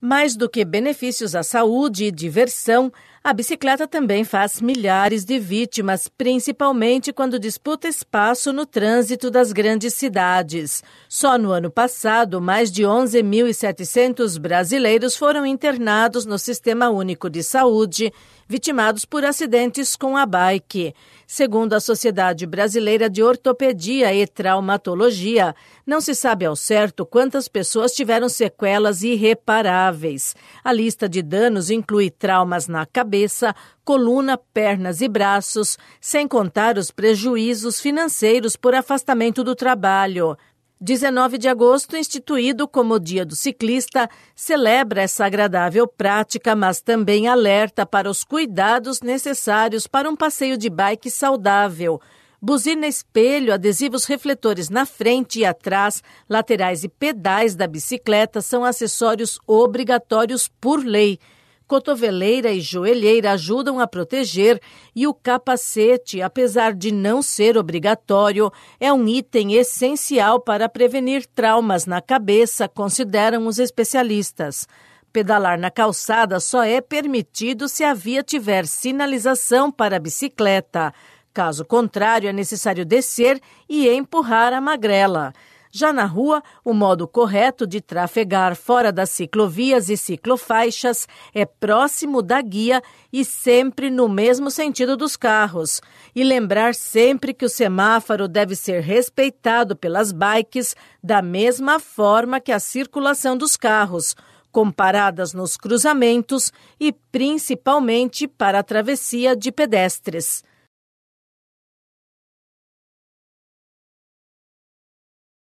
Mais do que benefícios à saúde e diversão, a bicicleta também faz milhares de vítimas, principalmente quando disputa espaço no trânsito das grandes cidades. Só no ano passado, mais de 11.700 brasileiros foram internados no Sistema Único de Saúde, vitimados por acidentes com a bike. Segundo a Sociedade Brasileira de Ortopedia e Traumatologia, não se sabe ao certo quantas pessoas tiveram sequelas irreparáveis. A lista de danos inclui traumas na cabeça cabeça, coluna, pernas e braços, sem contar os prejuízos financeiros por afastamento do trabalho. 19 de agosto, instituído como Dia do Ciclista, celebra essa agradável prática, mas também alerta para os cuidados necessários para um passeio de bike saudável. Buzina espelho, adesivos refletores na frente e atrás, laterais e pedais da bicicleta são acessórios obrigatórios por lei cotoveleira e joelheira ajudam a proteger e o capacete, apesar de não ser obrigatório, é um item essencial para prevenir traumas na cabeça, consideram os especialistas. Pedalar na calçada só é permitido se a via tiver sinalização para bicicleta. Caso contrário, é necessário descer e empurrar a magrela. Já na rua, o modo correto de trafegar fora das ciclovias e ciclofaixas é próximo da guia e sempre no mesmo sentido dos carros. E lembrar sempre que o semáforo deve ser respeitado pelas bikes da mesma forma que a circulação dos carros comparadas nos cruzamentos e principalmente para a travessia de pedestres.